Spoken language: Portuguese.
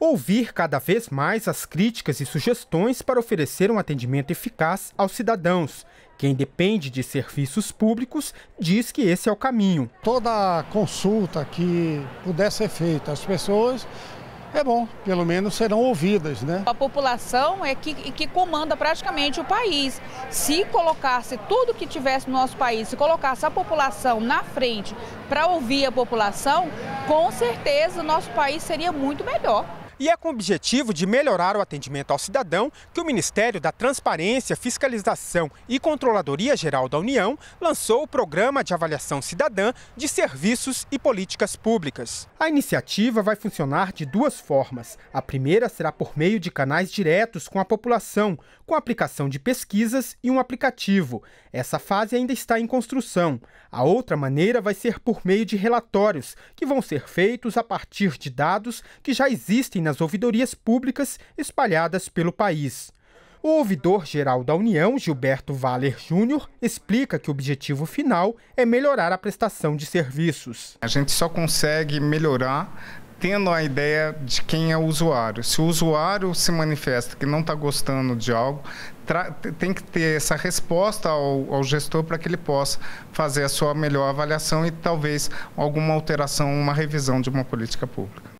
Ouvir cada vez mais as críticas e sugestões para oferecer um atendimento eficaz aos cidadãos. Quem depende de serviços públicos diz que esse é o caminho. Toda consulta que puder ser feita às pessoas é bom, pelo menos serão ouvidas, né? A população é que, que comanda praticamente o país. Se colocasse tudo que tivesse no nosso país, se colocasse a população na frente para ouvir a população, com certeza o nosso país seria muito melhor. E é com o objetivo de melhorar o atendimento ao cidadão que o Ministério da Transparência, Fiscalização e Controladoria Geral da União lançou o Programa de Avaliação Cidadã de Serviços e Políticas Públicas. A iniciativa vai funcionar de duas formas. A primeira será por meio de canais diretos com a população, com a aplicação de pesquisas e um aplicativo. Essa fase ainda está em construção. A outra maneira vai ser por meio de relatórios, que vão ser feitos a partir de dados que já existem nas ouvidorias públicas espalhadas pelo país. O ouvidor-geral da União, Gilberto Valer Júnior, explica que o objetivo final é melhorar a prestação de serviços. A gente só consegue melhorar tendo a ideia de quem é o usuário. Se o usuário se manifesta que não está gostando de algo, tem que ter essa resposta ao, ao gestor para que ele possa fazer a sua melhor avaliação e talvez alguma alteração, uma revisão de uma política pública.